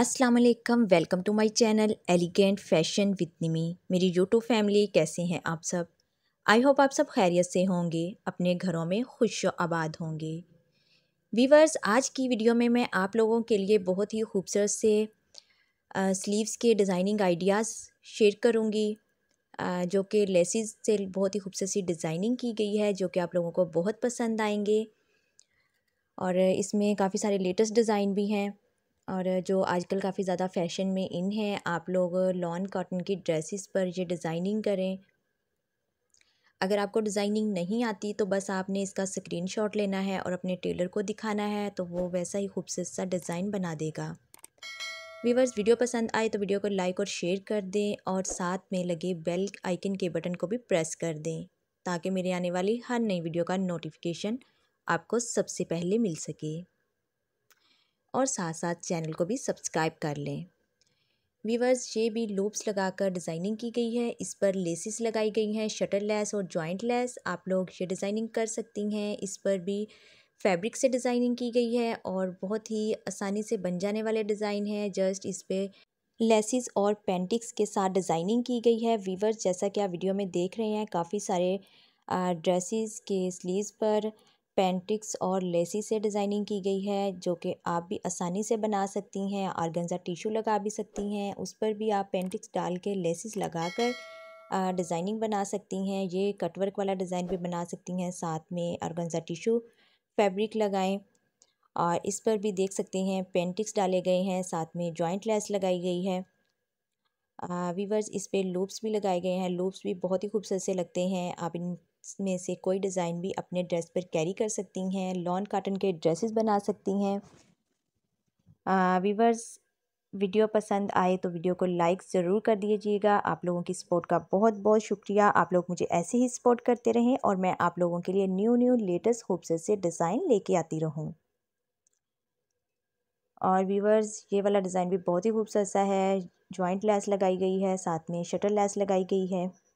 अस्सलाम वालेकुम welcome to my channel elegant fashion with Nimi मेरी यूट्यूब फैमिली कैसे हैं आप सब आई होप आप सब खैरियत से होंगे अपने घरों में खुश आबाद होंगे वीवर्स आज की वीडियो में मैं आप लोगों के लिए बहुत ही खूबसूरत से स्लीव्स के डिज़ाइनिंग आइडियाज़ शेयर करूँगी जो कि लेसिस से बहुत ही खूबसूरत सी डिज़ाइनिंग की गई है जो कि आप लोगों को बहुत पसंद आएंगे और इसमें काफ़ी सारे लेटेस्ट डिज़ाइन भी हैं और जो आजकल काफ़ी ज़्यादा फैशन में इन है आप लोग लॉन कॉटन की ड्रेसेस पर ये डिज़ाइनिंग करें अगर आपको डिज़ाइनिंग नहीं आती तो बस आपने इसका स्क्रीनशॉट लेना है और अपने टेलर को दिखाना है तो वो वैसा ही खूबसूरत सा डिज़ाइन बना देगा व्यूवर्स वीडियो पसंद आए तो वीडियो को लाइक और शेयर कर दें और साथ में लगे बेल आइकन के बटन को भी प्रेस कर दें ताकि मेरे आने वाली हर नई वीडियो का नोटिफिकेशन आपको सबसे पहले मिल सके और साथ साथ चैनल को भी सब्सक्राइब कर लें वीवर्स ये भी लूप्स लगाकर डिज़ाइनिंग की गई है इस पर लेसिस लगाई गई हैं शटर लेस और जॉइंट लेस आप लोग ये डिज़ाइनिंग कर सकती हैं इस पर भी फैब्रिक से डिज़ाइनिंग की गई है और बहुत ही आसानी से बन जाने वाले डिज़ाइन है जस्ट इस पर लेसिस और पेंटिक्स के साथ डिज़ाइनिंग की गई है वीवर्स जैसा कि आप वीडियो में देख रहे हैं काफ़ी सारे ड्रेसिस के स्लीव्स पर पेंटिक्स और लेसी से डिज़ाइनिंग की गई है जो कि आप भी आसानी से बना सकती हैं गंजा टिशू लगा भी सकती हैं उस पर भी आप पेंटिक्स डाल के लेसिस लगा कर डिज़ाइनिंग बना सकती हैं ये कटवर्क वाला डिज़ाइन भी बना सकती हैं साथ में गंजा टिशू फैब्रिक लगाएं और इस पर भी देख सकते हैं पेंटिक्स डाले गए हैं साथ में जॉइंट लेस लगाई गई है वीवर्स इस पर लूप्स भी लगाए गए हैं लूप्स भी बहुत ही खूबसूरत से लगते हैं आप इन में से कोई डिज़ाइन भी अपने ड्रेस पर कैरी कर सकती हैं लॉन काटन के ड्रेसेस बना सकती हैं वीवर्स वीडियो पसंद आए तो वीडियो को लाइक ज़रूर कर दीजिएगा आप लोगों की सपोर्ट का बहुत बहुत शुक्रिया आप लोग मुझे ऐसे ही सपोर्ट करते रहें और मैं आप लोगों के लिए न्यू न्यू लेटेस्ट खूबसूरत से डिज़ाइन लेके आती रहूँ और व्यूवर्स ये वाला डिज़ाइन भी बहुत ही खूबसूरत सा है जॉइंट लेस लगाई गई है साथ में शटर लेस लगाई गई है